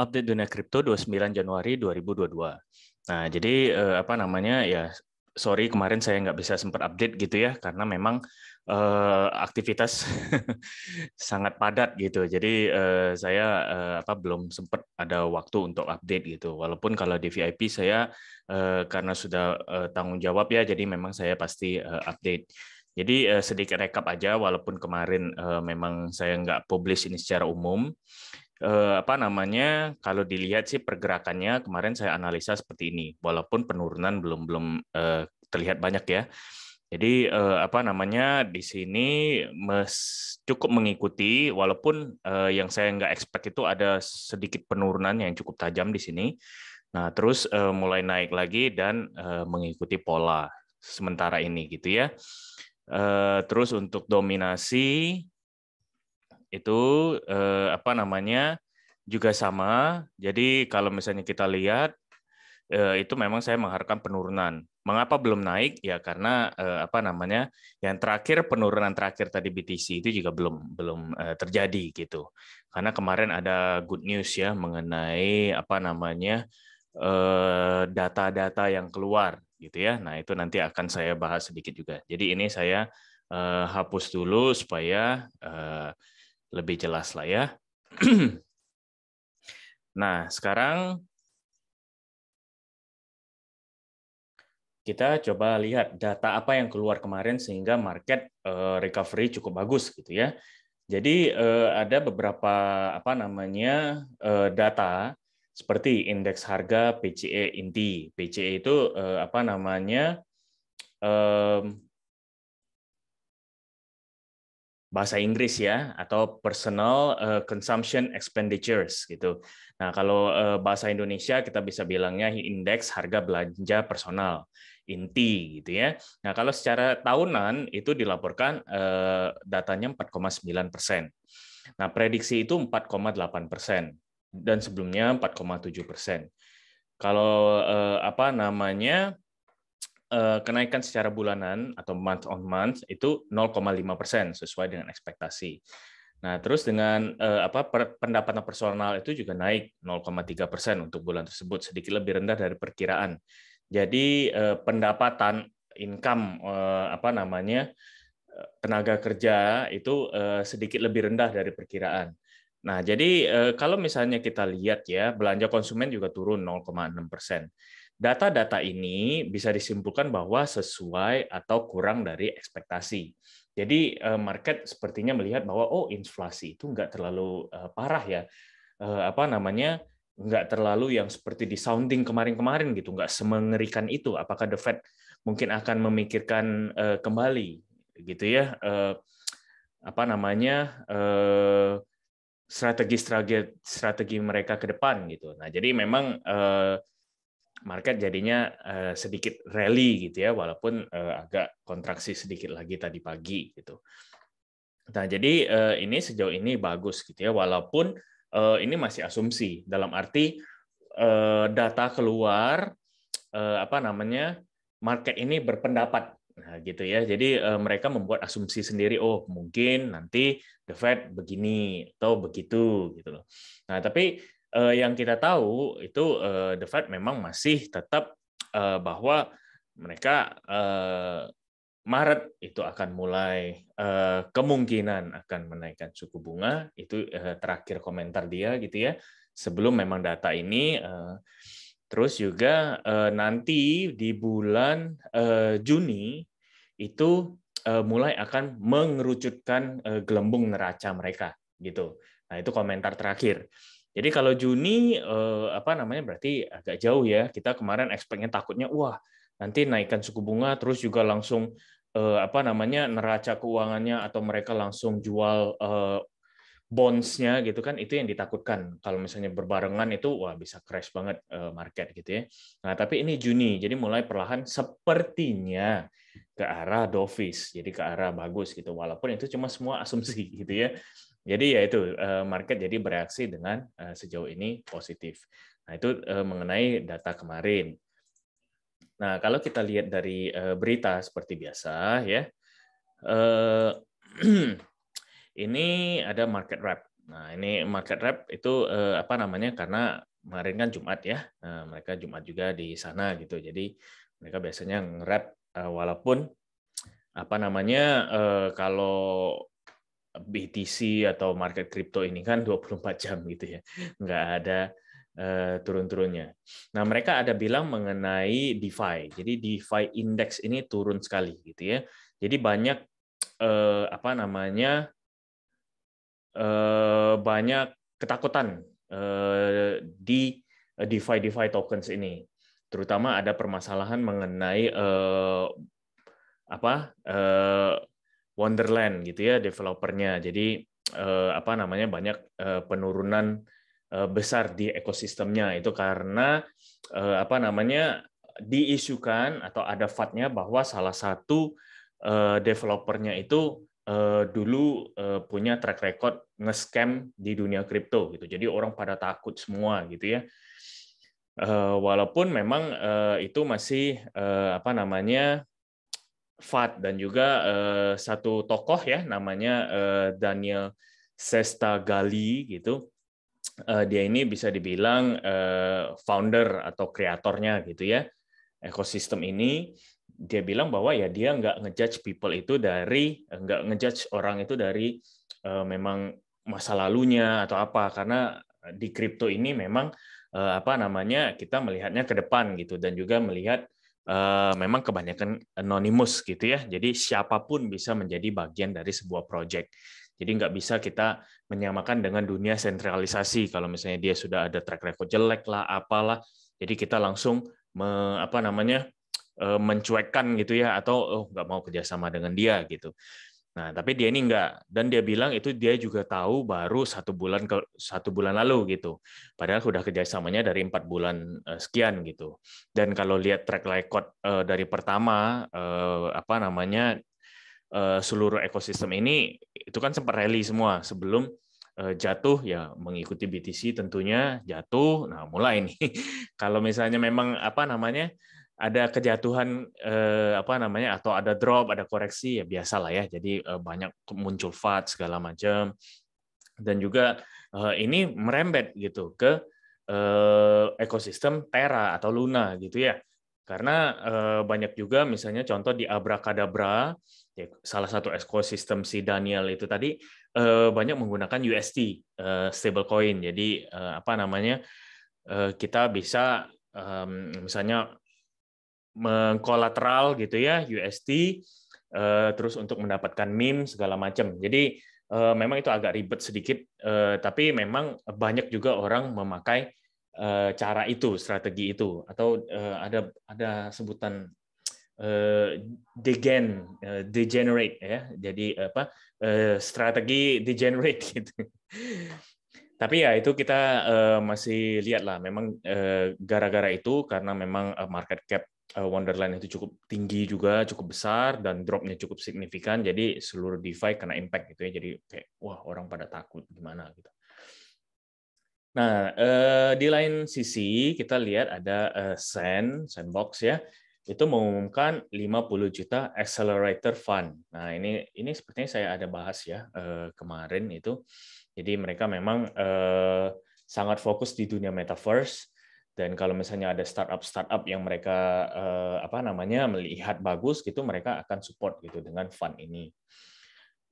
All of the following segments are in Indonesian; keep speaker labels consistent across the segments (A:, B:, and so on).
A: update dunia kripto 29 Januari 2022. Nah, jadi eh, apa namanya ya sorry kemarin saya nggak bisa sempat update gitu ya karena memang eh, aktivitas sangat padat gitu. Jadi eh, saya eh, apa belum sempat ada waktu untuk update gitu. Walaupun kalau di VIP saya eh, karena sudah eh, tanggung jawab ya jadi memang saya pasti eh, update. Jadi eh, sedikit rekap aja, walaupun kemarin eh, memang saya nggak publish ini secara umum eh, apa namanya kalau dilihat sih pergerakannya kemarin saya analisa seperti ini walaupun penurunan belum belum eh, terlihat banyak ya jadi eh, apa namanya di sini mes, cukup mengikuti walaupun eh, yang saya nggak expect itu ada sedikit penurunan yang cukup tajam di sini nah terus eh, mulai naik lagi dan eh, mengikuti pola sementara ini gitu ya eh, terus untuk dominasi itu eh, apa namanya juga sama. Jadi kalau misalnya kita lihat eh, itu memang saya mengharapkan penurunan. Mengapa belum naik? Ya karena eh, apa namanya yang terakhir penurunan terakhir tadi BTC itu juga belum belum eh, terjadi gitu. Karena kemarin ada good news ya mengenai apa namanya eh, data-data yang keluar gitu ya. Nah, itu nanti akan saya bahas sedikit juga. Jadi ini saya eh, hapus dulu supaya eh, lebih jelas lah ya. nah, sekarang kita coba lihat data apa yang keluar kemarin sehingga market eh, recovery cukup bagus gitu ya. Jadi eh, ada beberapa apa namanya eh, data seperti indeks harga PCE inti. PCE itu apa namanya bahasa Inggris ya atau personal uh, consumption expenditures gitu. Nah, kalau uh, bahasa Indonesia kita bisa bilangnya indeks harga belanja personal inti gitu ya. Nah, kalau secara tahunan itu dilaporkan uh, datanya 4,9 persen. Nah, prediksi itu 4,8 persen dan sebelumnya 4,7 persen. Kalau apa namanya Eh, kenaikan secara bulanan atau month on month itu 0,5 persen sesuai dengan ekspektasi. Nah, terus dengan uh, apa pendapatan personal itu juga naik 0,3 persen untuk bulan tersebut, sedikit lebih rendah dari perkiraan. Jadi uh, pendapatan income uh, apa namanya tenaga kerja itu uh, sedikit lebih rendah dari perkiraan. Nah, jadi kalau misalnya kita lihat ya belanja konsumen juga turun 0,6 persen. Data-data ini bisa disimpulkan bahwa sesuai atau kurang dari ekspektasi. Jadi eh, market sepertinya melihat bahwa oh inflasi itu nggak terlalu eh, parah ya, eh, apa namanya nggak terlalu yang seperti di sounding kemarin-kemarin gitu, nggak semengerikan itu. Apakah the Fed mungkin akan memikirkan kembali gitu ya apa namanya strategi-strategi strategi mereka ke depan gitu. Nah jadi memang market jadinya eh, sedikit rally gitu ya walaupun eh, agak kontraksi sedikit lagi tadi pagi gitu. Nah, jadi eh, ini sejauh ini bagus gitu ya walaupun ini masih asumsi dalam arti data keluar apa namanya market ini berpendapat nah gitu ya. Jadi mereka membuat asumsi sendiri oh mungkin nanti the Fed begini atau begitu gitu loh. Nah, tapi uh, yang kita tahu itu uh, the Fed memang masih tetap uh, bahwa mereka uh, Maret itu akan mulai kemungkinan akan menaikkan suku bunga itu terakhir komentar dia gitu ya sebelum memang data ini terus juga nanti di bulan Juni itu mulai akan mengerucutkan gelembung neraca mereka gitu nah itu komentar terakhir jadi kalau Juni eh, apa namanya berarti agak jauh ya. Kita kemarin expect-nya takutnya wah nanti naikkan suku bunga terus juga langsung eh, apa namanya neraca keuangannya atau mereka langsung jual eh, bonds-nya gitu kan itu yang ditakutkan kalau misalnya berbarengan itu wah bisa crash banget eh, market gitu ya nah tapi ini Juni jadi mulai perlahan sepertinya ke arah dovish jadi ke arah bagus gitu walaupun itu cuma semua asumsi gitu ya jadi ya itu eh, market jadi bereaksi dengan eh, sejauh ini positif. Nah, itu eh, mengenai data kemarin. Nah, kalau kita lihat dari berita seperti biasa ya. ini ada market wrap. Nah, ini market wrap itu apa namanya? Karena kemarin kan Jumat ya. mereka Jumat juga di sana gitu. Jadi mereka biasanya ngerap walaupun apa namanya kalau BTC atau market crypto ini kan 24 jam gitu ya. Nggak ada eh, turun-turunnya. Nah, mereka ada bilang mengenai DeFi. Jadi DeFi index ini turun sekali gitu ya. Jadi banyak eh, apa namanya? Eh, banyak ketakutan di DeFi DeFi tokens ini. Terutama ada permasalahan mengenai apa? Wonderland gitu ya developernya. Jadi eh, apa namanya banyak eh, penurunan eh, besar di ekosistemnya itu karena apa namanya diisukan atau ada fatnya bahwa salah satu developernya itu dulu punya track record nge-scam di dunia kripto gitu. Jadi orang pada takut semua gitu ya. walaupun memang itu masih apa namanya Fat dan juga uh, satu tokoh ya namanya uh, Daniel Sestagali gitu. Uh, dia ini bisa dibilang uh, founder atau kreatornya gitu ya ekosistem ini. Dia bilang bahwa ya dia nggak ngejudge people itu dari nggak ngejudge orang itu dari uh, memang masa lalunya atau apa karena di kripto ini memang apa namanya kita melihatnya ke depan gitu dan juga melihat Eh, memang kebanyakan anonymous gitu ya. Jadi siapapun bisa menjadi bagian dari sebuah proyek. Jadi nggak bisa kita menyamakan dengan dunia sentralisasi. Kalau misalnya dia sudah ada track record jelek lah, apalah. Jadi kita langsung me, apa namanya eh, mencuekkan gitu ya atau oh nggak mau kerjasama dengan dia gitu. Nah, tapi dia ini enggak. Dan dia bilang itu dia juga tahu baru satu bulan ke satu bulan lalu gitu. Padahal sudah kerjasamanya dari empat bulan eh, sekian gitu. Dan kalau lihat track record eh, dari pertama eh, apa namanya seluruh ekosistem ini itu kan sempat rally semua sebelum jatuh ya mengikuti BTC tentunya jatuh. Nah mulai nih kalau misalnya memang apa namanya ada kejatuhan eh, apa namanya atau ada drop, ada koreksi ya biasalah ya. Jadi eh, banyak muncul fat segala macam dan juga eh, ini merembet gitu ke eh, ekosistem Terra atau Luna gitu ya. Karena eh, banyak juga misalnya contoh di Abracadabra ya, salah satu ekosistem si Daniel itu tadi eh, banyak menggunakan USD eh, stablecoin. Jadi eh, apa namanya eh, kita bisa um, misalnya mengkolateral gitu ya UST eh, terus untuk mendapatkan meme segala macam. Jadi eh, memang itu agak ribet sedikit eh, tapi memang banyak juga orang memakai cara itu, strategi itu atau ada ada sebutan degen degenerate ya. Jadi apa strategi degenerate gitu. tapi ya itu kita masih lihat lah memang gara-gara itu karena memang market cap Eh, Wonderland itu cukup tinggi juga, cukup besar dan dropnya cukup signifikan. Jadi seluruh DeFi kena impact gitu ya. Jadi kayak wah orang pada takut gimana gitu. Nah eh, di lain sisi kita lihat ada eh, Sand, Sandbox ya itu mengumumkan 50 juta accelerator fund. Nah, ini ini sepertinya saya ada bahas ya kemarin itu. Jadi mereka memang sangat fokus di dunia metaverse dan kalau misalnya ada startup startup yang mereka eh, apa namanya melihat bagus gitu mereka akan support gitu dengan fund ini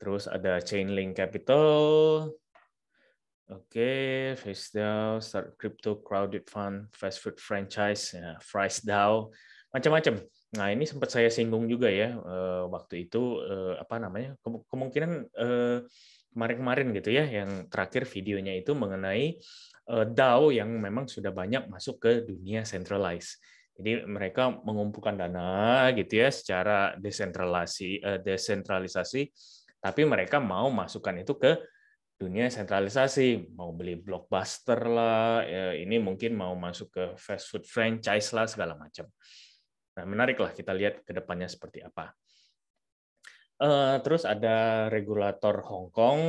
A: terus ada Chainlink Capital oke okay, FaceDAO start crypto crowded fund fast food franchise ya, FriceDAO macam-macam nah ini sempat saya singgung juga ya eh, waktu itu eh, apa namanya kemungkinan kemarin-kemarin gitu ya yang terakhir videonya itu mengenai eh, DAO yang memang sudah banyak masuk ke dunia centralized. Jadi mereka mengumpulkan dana gitu ya secara desentralisasi eh, desentralisasi tapi mereka mau masukkan itu ke dunia sentralisasi, mau beli blockbuster lah, ya, ini mungkin mau masuk ke fast food franchise lah segala macam. Nah, menarik lah kita lihat kedepannya seperti apa. Uh, terus ada regulator Hong Kong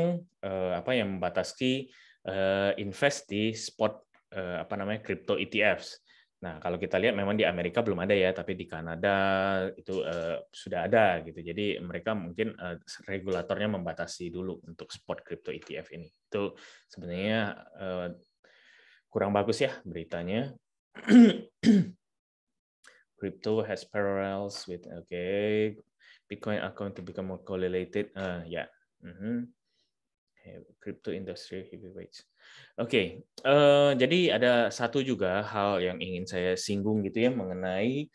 A: uh, apa yang membatasi uh, invest di spot uh, apa namanya crypto ETFs. Nah, kalau kita lihat memang di Amerika belum ada ya, tapi di Kanada itu uh, sudah ada gitu. Jadi mereka mungkin uh, regulatornya membatasi dulu untuk spot crypto ETF ini. Itu sebenarnya uh, kurang bagus ya beritanya. crypto has parallels with okay Bitcoin are going to become more correlated. Uh, ah, yeah. Mm -hmm. Crypto industry heavyweights. Oke, okay. uh, eh, jadi ada satu juga hal yang ingin saya singgung gitu ya mengenai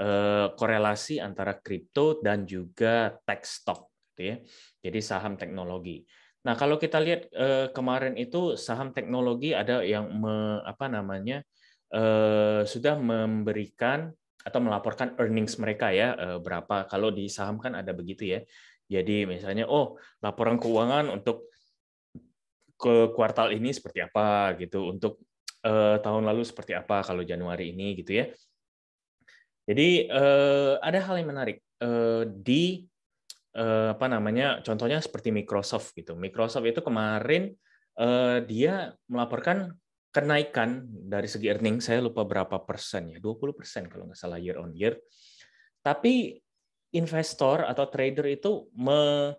A: uh, korelasi antara kripto dan juga tech stock, gitu ya. Jadi saham teknologi. Nah, kalau kita lihat uh, kemarin itu saham teknologi ada yang me, apa namanya uh, sudah memberikan atau melaporkan earnings mereka ya eh, berapa kalau di saham kan ada begitu ya. Jadi misalnya oh laporan keuangan untuk ke kuartal ini seperti apa gitu untuk eh, tahun lalu seperti apa kalau Januari ini gitu ya. Jadi eh, ada hal yang menarik eh, di eh, apa namanya contohnya seperti Microsoft gitu. Microsoft itu kemarin eh, dia melaporkan kenaikan dari segi earning saya lupa berapa persen ya 20 persen kalau nggak salah year on year tapi investor atau trader itu me,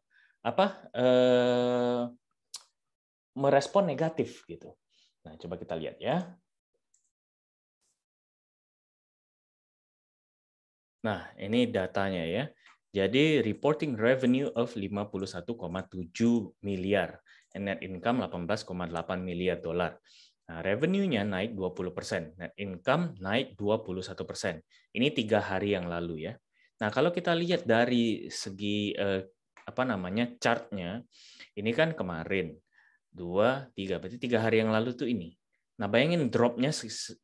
A: apa eh, merespon negatif gitu nah coba kita lihat ya nah ini datanya ya jadi reporting revenue of 51,7 miliar and net income 18,8 miliar dolar. Nah, revenue-nya naik 20%, net income naik 21%. Ini tiga hari yang lalu ya. Nah, kalau kita lihat dari segi eh, apa namanya chartnya, ini kan kemarin dua tiga berarti tiga hari yang lalu tuh ini. Nah, bayangin dropnya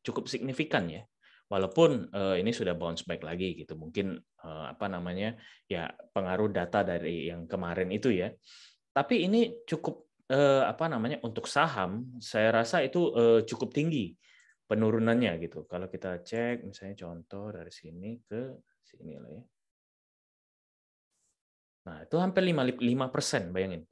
A: cukup signifikan ya walaupun eh, ini sudah bounce back lagi gitu mungkin eh, apa namanya ya pengaruh data dari yang kemarin itu ya tapi ini cukup eh, apa namanya untuk saham saya rasa itu eh, cukup tinggi penurunannya gitu. Kalau kita cek misalnya contoh dari sini ke sini lah ya. Nah, itu hampir 5 persen, bayangin.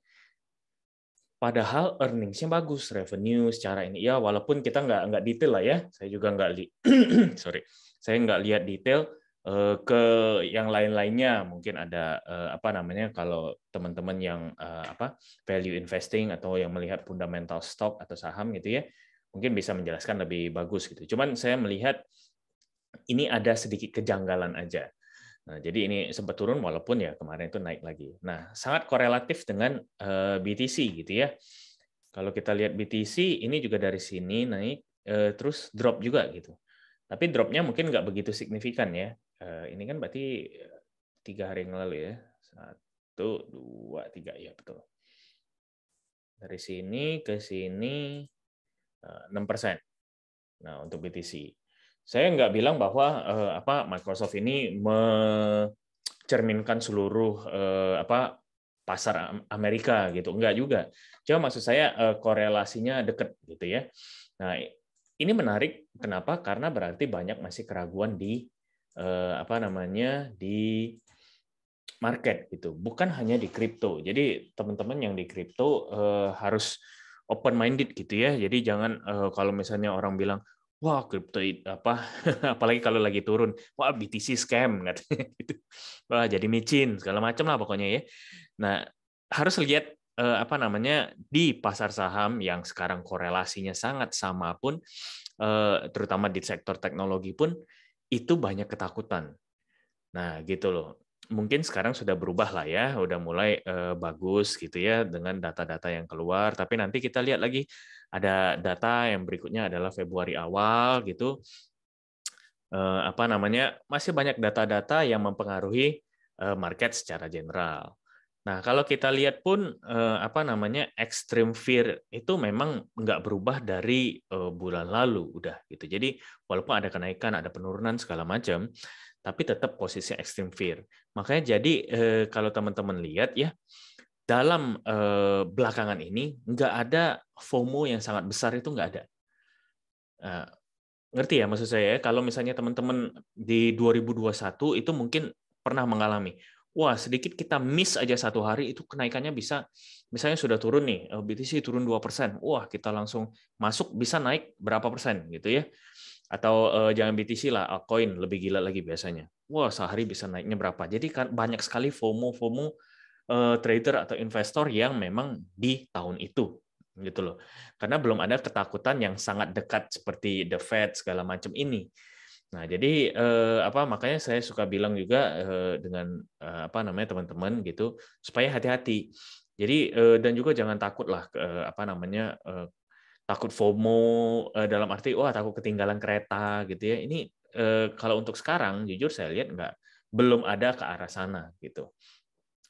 A: Padahal earningsnya bagus, revenue secara ini. Ya, walaupun kita nggak nggak detail lah ya. Saya juga nggak sorry, saya nggak lihat detail Eh, ke yang lain-lainnya mungkin ada eh, apa namanya kalau teman-teman yang eh, apa value investing atau yang melihat fundamental stock atau saham gitu ya mungkin bisa menjelaskan lebih bagus gitu. Cuman saya melihat ini ada sedikit kejanggalan aja. Nah, jadi ini sempat turun walaupun ya kemarin itu naik lagi. Nah, sangat korelatif dengan BTC gitu ya. Kalau kita lihat BTC ini juga dari sini naik terus drop juga gitu. Tapi dropnya mungkin nggak begitu signifikan ya uh, ini kan berarti eh, tiga hari yang lalu ya. Satu, dua, tiga. Ya, betul. Dari sini ke sini eh, enam persen. Nah, untuk BTC. Saya nggak bilang bahwa uh, apa Microsoft ini mencerminkan seluruh uh, apa pasar Amerika gitu. Enggak juga. Cuma maksud saya uh, korelasinya dekat gitu ya. Nah, ini menarik kenapa? Karena berarti banyak masih keraguan di eh, apa namanya di market gitu, bukan hanya di kripto. Jadi teman-teman yang di kripto eh, harus open minded gitu ya. Jadi jangan eh, kalau misalnya orang bilang wah kripto apa apalagi kalau lagi turun wah BTC scam gitu. Wah jadi micin segala macam lah pokoknya ya. Nah, harus lihat eh, apa namanya di pasar saham yang sekarang korelasinya sangat sama pun eh, terutama di sektor teknologi pun itu banyak ketakutan. Nah, gitu loh. Mungkin sekarang sudah berubah lah ya, udah mulai uh, bagus gitu ya dengan data-data yang keluar. Tapi nanti kita lihat lagi ada data yang berikutnya adalah Februari awal gitu. Uh, apa namanya? Masih banyak data-data yang mempengaruhi uh, market secara general. Nah, kalau kita lihat pun eh, apa namanya extreme fear itu memang nggak berubah dari eh, bulan lalu udah gitu. Jadi walaupun ada kenaikan, ada penurunan segala macam, tapi tetap posisi extreme fear. Makanya jadi eh, kalau teman-teman lihat ya dalam belakangan ini nggak ada FOMO yang sangat besar itu nggak ada. Eh, ngerti ya maksud saya? Ya? Kalau misalnya teman-teman di 2021 itu mungkin pernah mengalami wah sedikit kita miss aja satu hari itu kenaikannya bisa misalnya sudah turun nih eh, BTC turun 2%. Wah, kita langsung masuk bisa naik berapa persen gitu ya. Atau eh, jangan BTC lah, altcoin lebih gila lagi biasanya. Wah, sehari bisa naiknya berapa. Jadi kan banyak sekali FOMO-FOMO eh, trader atau investor yang memang di tahun itu gitu loh. Karena belum ada ketakutan yang sangat dekat seperti the Fed segala macam ini. Nah, jadi eh, apa makanya saya suka bilang juga eh, dengan eh, apa namanya teman-teman gitu supaya hati-hati. Jadi eh, dan juga jangan takut lah eh, apa namanya eh, takut FOMO eh, dalam arti wah takut ketinggalan kereta gitu ya. Ini eh, kalau untuk sekarang jujur saya lihat nggak belum ada ke arah sana gitu.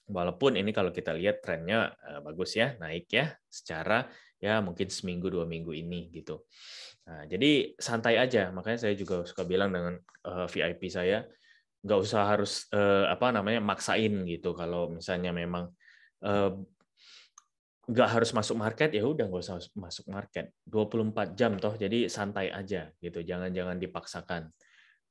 A: Walaupun ini kalau kita lihat trennya eh, bagus ya naik ya secara ya mungkin seminggu dua minggu ini gitu. Nah, jadi santai aja. Makanya saya juga suka bilang dengan uh, eh, VIP saya, nggak usah harus uh, apa namanya maksain gitu. Kalau misalnya memang uh, harus masuk market ya udah nggak usah masuk market 24 jam toh jadi santai aja gitu jangan jangan dipaksakan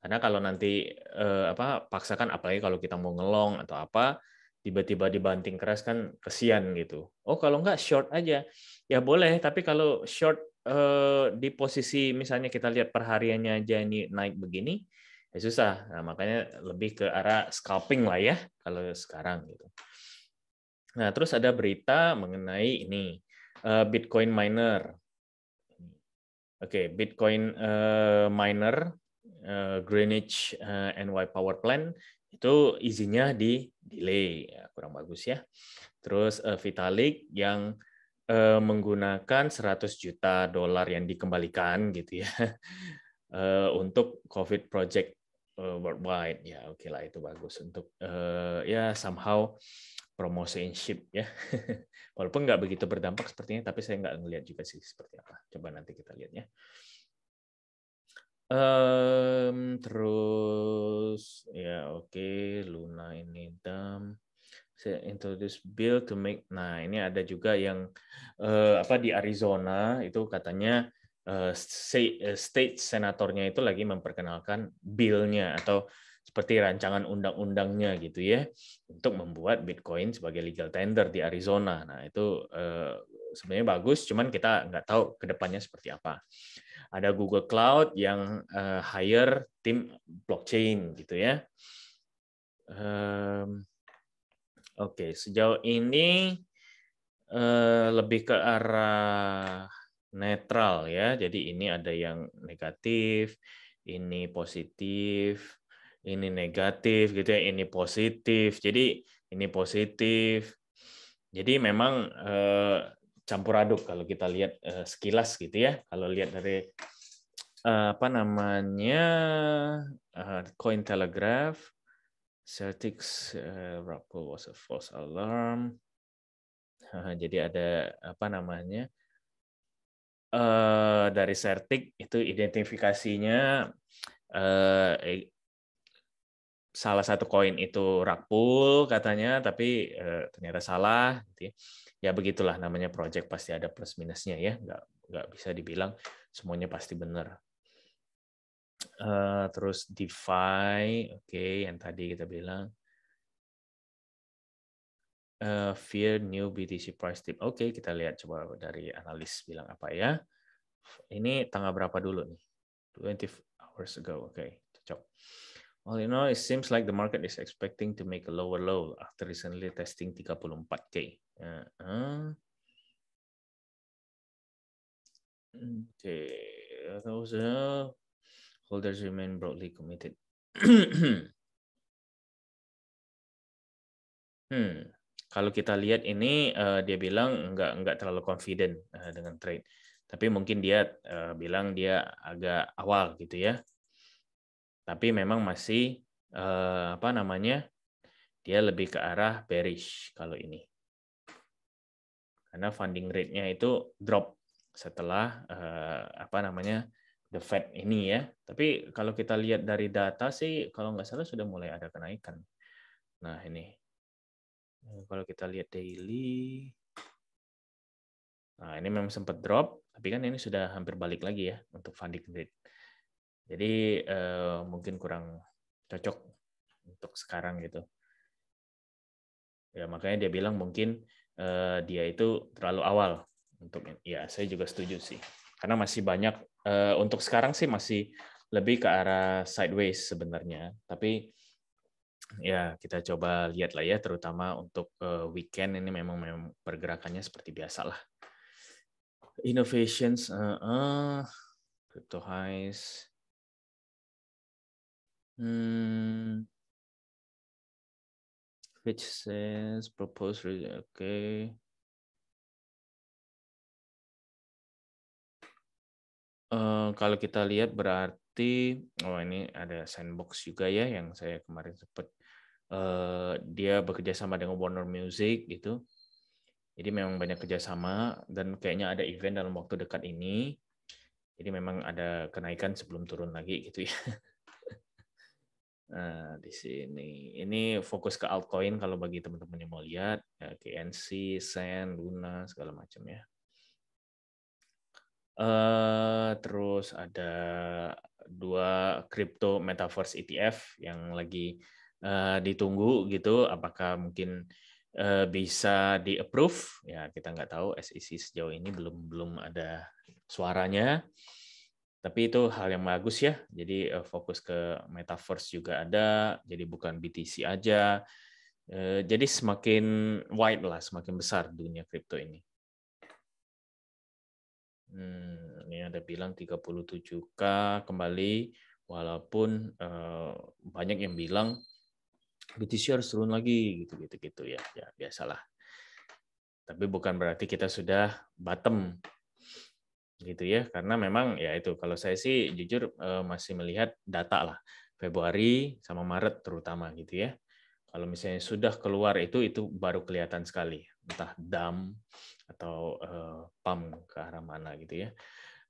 A: karena kalau nanti uh, apa paksakan apalagi kalau kita mau ngelong atau apa tiba-tiba dibanting keras kan kesian gitu oh kalau nggak short aja ya boleh tapi kalau short Eh, di posisi misalnya kita lihat perhariannya aja ini naik begini, ya susah. Nah, makanya lebih ke arah scalping lah ya kalau sekarang gitu. Nah, terus ada berita mengenai ini eh, Bitcoin miner. Oke, okay, Bitcoin uh, miner uh, Greenwich uh, NY Power Plant itu izinnya di delay, ya, kurang bagus ya. Terus uh, Vitalik yang Eh, menggunakan 100 juta dolar yang dikembalikan gitu ya eh, untuk COVID project eh, worldwide ya oke okay lah itu bagus untuk uh, ya somehow promotionship ya walaupun nggak begitu berdampak sepertinya tapi saya nggak ngelihat juga sih seperti apa coba nanti kita lihat ya um, terus ya oke okay, Luna ini dam to introduce bill to make nah ini ada juga yang uh, apa di Arizona itu katanya uh, state senatornya itu lagi memperkenalkan billnya atau seperti rancangan undang-undangnya gitu ya untuk membuat Bitcoin sebagai legal tender di Arizona. Nah itu uh, sebenarnya bagus, cuman kita nggak tahu kedepannya seperti apa. Ada Google Cloud yang hire tim blockchain gitu ya. Oke, sejauh ini uh, lebih ke arah netral ya. Jadi ini ada yang negatif, ini positif, ini negatif gitu ya, ini positif. Jadi ini positif. Jadi memang uh, campur aduk kalau kita lihat uh, sekilas gitu ya. Kalau lihat dari uh, apa namanya Coin Telegraph. Celtics uh, eh, Rockwell was a false alarm. Jadi ada apa namanya? Uh, dari Certik itu identifikasinya uh, salah satu koin itu rakpul katanya tapi uh, ternyata salah gitu ya. ya begitulah namanya project pasti ada plus minusnya ya nggak nggak bisa dibilang semuanya pasti benar uh, terus DeFi, oke, okay, yang tadi kita bilang. Uh, fear new BTC price tip, Oke, okay, kita lihat coba dari analis bilang apa ya. Ini tanggal berapa dulu nih? 20 hours ago. Oke, okay, cocok. Well, you know, it seems like the market is expecting to make a lower low after recently testing 34K. Uh -huh.
B: Oke, okay holders remain broadly committed. hmm.
A: Kalau kita lihat ini uh, dia bilang nggak nggak terlalu confident uh, dengan trade, tapi mungkin dia uh, bilang dia agak awal gitu ya. Tapi memang masih uh, apa namanya dia lebih ke arah bearish kalau ini, karena funding rate-nya itu drop setelah uh, apa namanya the Fed ini ya. Tapi kalau kita lihat dari data sih, kalau nggak salah sudah mulai ada kenaikan. Nah ini, eh, kalau kita lihat daily, nah ini memang sempat drop, tapi kan ini sudah hampir balik lagi ya untuk funding rate. Jadi eh, mungkin kurang cocok untuk sekarang gitu. Ya makanya dia bilang mungkin eh, dia itu terlalu awal untuk ya saya juga setuju sih karena masih banyak uh, untuk sekarang sih masih lebih ke arah sideways sebenarnya, tapi ya kita coba lihat lah ya, terutama untuk uh, weekend ini memang, memang pergerakannya seperti biasa lah. Innovations, uh, uh, crypto highs.
B: Hmm. Which says propose, okay.
A: Eh, kalau kita lihat berarti oh ini ada sandbox juga ya yang saya kemarin sempat eh, dia bekerja sama dengan Warner Music gitu. Jadi memang banyak kerjasama dan kayaknya ada event dalam waktu dekat ini. Jadi memang ada kenaikan sebelum turun lagi gitu ya. Nah, di sini ini fokus ke altcoin kalau bagi teman-teman yang mau lihat ya, KNC, Sen, Luna segala macam ya. Eh, terus ada dua crypto metaverse ETF yang lagi eh, ditunggu gitu. Apakah mungkin eh, bisa di approve? Ya kita nggak tahu. SEC sejauh ini belum belum ada suaranya. Tapi itu hal yang bagus ya. Jadi fokus ke metaverse juga ada. Jadi bukan BTC aja. jadi semakin wide lah, semakin besar dunia crypto ini. Hmm. Ada Anda bilang 37K kembali, walaupun eh, banyak yang bilang BTC harus turun lagi, gitu-gitu-gitu ya. Ya, biasalah. Tapi bukan berarti kita sudah bottom gitu ya karena memang ya itu kalau saya sih jujur eh, masih melihat data lah Februari sama Maret terutama gitu ya kalau misalnya sudah keluar itu itu baru kelihatan sekali entah dam atau uh, pam ke arah mana gitu ya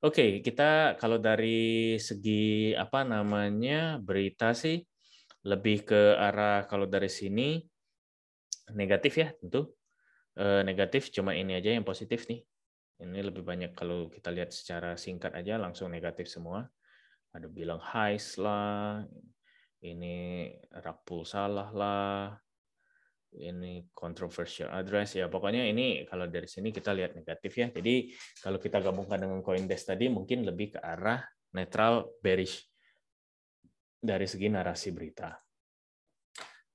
A: Oke, okay, kita kalau dari segi apa namanya berita sih lebih ke arah kalau dari sini negatif ya tentu e, negatif cuma ini aja yang positif nih ini lebih banyak kalau kita lihat secara singkat aja langsung negatif semua ada bilang highs lah ini rak salah lah ini controversial address ya pokoknya ini kalau dari sini kita lihat negatif ya jadi kalau kita gabungkan dengan CoinDesk tadi mungkin lebih ke arah netral bearish dari segi narasi berita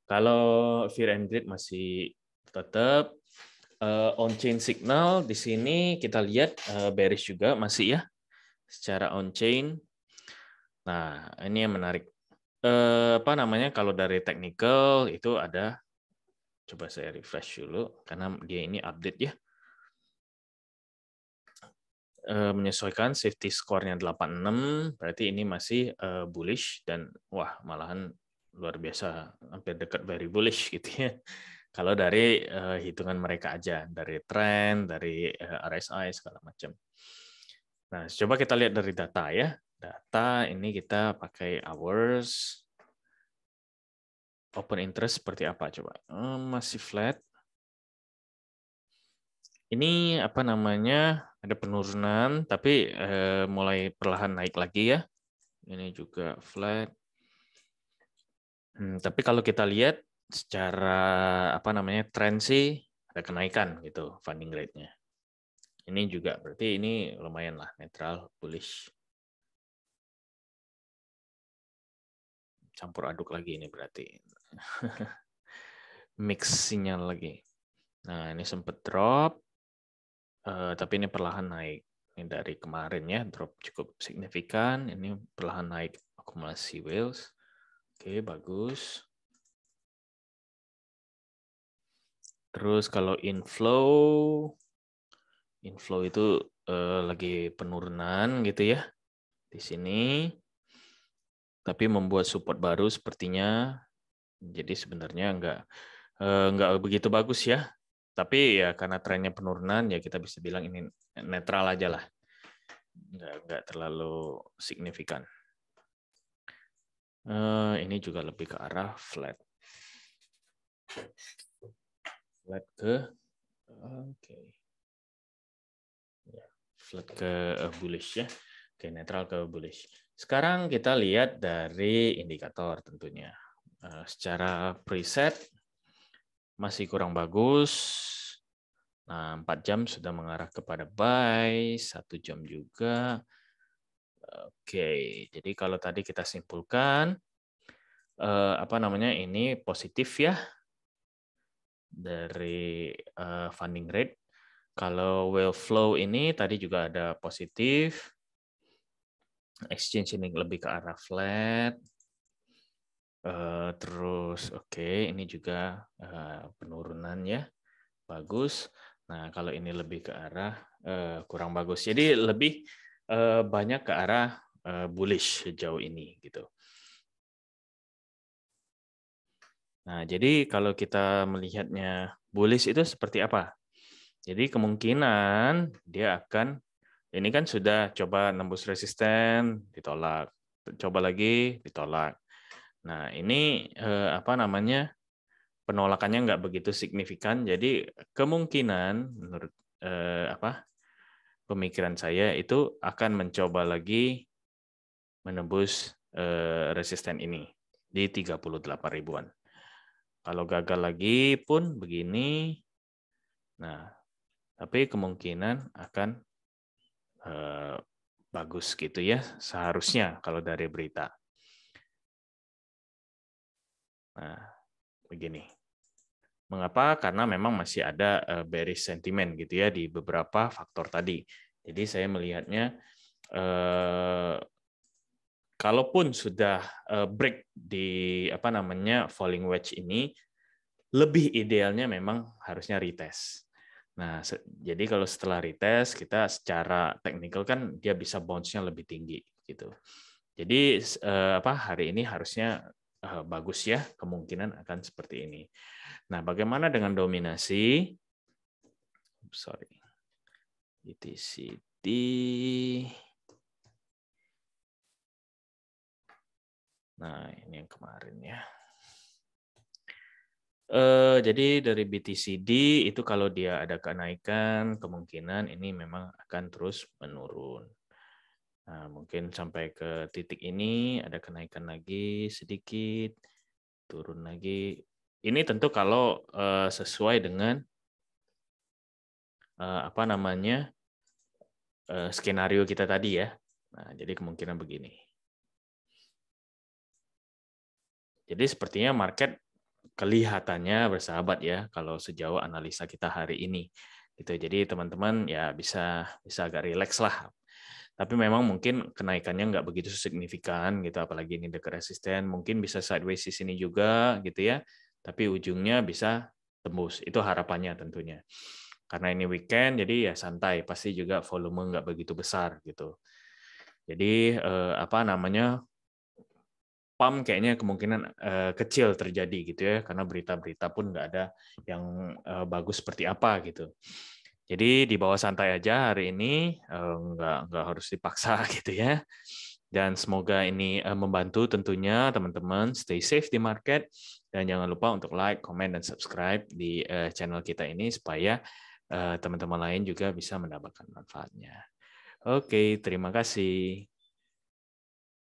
A: kalau fear and greed masih tetap uh, eh, on chain signal di sini kita lihat uh, bearish juga masih ya secara on chain nah ini yang menarik uh, apa namanya kalau dari technical itu ada Coba saya refresh dulu karena dia ini update ya. Eh, menyesuaikan safety score-nya 86, berarti ini masih eh, bullish dan wah malahan luar biasa hampir dekat very bullish gitu ya. Kalau dari eh, hitungan mereka aja, dari trend, dari RSI segala macam. Nah, coba kita lihat dari data ya. Data ini kita pakai hours, open interest seperti apa coba? Eh, masih flat. Ini apa namanya? Ada penurunan, tapi eh, mulai perlahan naik lagi ya. Ini juga flat. Hmm, tapi kalau kita lihat secara apa namanya tren sih ada kenaikan gitu funding rate-nya. Ini juga berarti ini lumayan
B: lah netral bullish.
A: Campur aduk lagi ini berarti mix sinyal lagi. Nah, ini sempat drop, uh, tapi ini perlahan naik. Ini dari kemarin ya, drop cukup signifikan. Ini perlahan naik akumulasi whales.
B: Oke, bagus.
A: Terus kalau inflow, inflow itu uh, lagi penurunan gitu ya di sini. Tapi membuat support baru sepertinya jadi sebenarnya nggak eh, nggak begitu bagus ya. Tapi ya karena trennya penurunan ya kita bisa bilang ini netral aja lah. Nggak, nggak terlalu signifikan. Eh, ini juga lebih ke arah flat. Flat ke,
B: oke. Okay.
A: Ya, flat ke eh, bullish ya. Oke, okay, netral ke bullish. Sekarang kita lihat dari indikator tentunya. Eh, secara preset masih kurang bagus. Nah, 4 jam sudah mengarah kepada buy, 1 jam juga. Oke, jadi kalau tadi kita simpulkan, eh, apa namanya ini positif ya dari eh, funding rate. Kalau well flow ini tadi juga ada positif, exchange ini lebih ke arah flat, Eh, terus oke okay, ini juga uh, penurunan ya bagus. Nah kalau ini lebih ke arah uh, kurang bagus. Jadi lebih uh, banyak ke arah uh, bullish sejauh ini gitu. Nah jadi kalau kita melihatnya bullish itu seperti apa? Jadi kemungkinan dia akan ini kan sudah coba nembus resisten ditolak, coba lagi ditolak Nah, ini eh, apa namanya? penolakannya nggak begitu signifikan. Jadi kemungkinan menurut eh, apa pemikiran saya itu akan mencoba lagi menembus eh, resisten ini di 38 ribuan. Kalau gagal lagi pun begini. Nah, tapi kemungkinan akan eh, bagus gitu ya seharusnya kalau dari berita. Nah, begini. Mengapa? Karena memang masih ada eh, bearish sentiment gitu ya di beberapa faktor tadi. Jadi saya melihatnya eh, kalaupun sudah eh, break di apa namanya falling wedge ini, lebih idealnya memang harusnya retest. Nah, jadi kalau setelah retest kita secara teknikal kan dia bisa bounce-nya lebih tinggi gitu. Jadi apa hari ini harusnya Eh, bagus ya, kemungkinan akan seperti ini. Nah, bagaimana dengan dominasi? Sorry. BTCD.
B: Nah, ini
A: yang kemarin ya. Eh, jadi dari BTCD itu kalau dia ada kenaikan, kemungkinan ini memang akan terus menurun. Nah, mungkin sampai ke titik ini ada kenaikan lagi sedikit, turun lagi. Ini tentu kalau uh, sesuai dengan uh, apa namanya uh, skenario kita tadi ya. Nah, jadi kemungkinan begini. Jadi sepertinya market kelihatannya bersahabat ya kalau sejauh analisa kita hari ini. Gitu. Jadi teman-teman ya bisa bisa agak rileks lah tapi memang mungkin kenaikannya nggak begitu signifikan gitu apalagi ini dekat resisten mungkin bisa sideways di sini juga gitu ya tapi ujungnya bisa tembus itu harapannya tentunya karena ini weekend jadi ya santai pasti juga volume nggak begitu besar gitu jadi eh, apa namanya pump kayaknya kemungkinan eh, kecil terjadi gitu ya karena berita-berita pun nggak ada yang eh, bagus seperti apa gitu jadi di bawah santai aja hari ini, eh, nggak nggak harus dipaksa gitu ya. Dan semoga ini eh, membantu tentunya teman-teman stay safe di market dan jangan lupa untuk like, comment dan subscribe di eh, channel kita ini supaya teman-teman lain juga bisa mendapatkan manfaatnya. Oke,
B: terima kasih.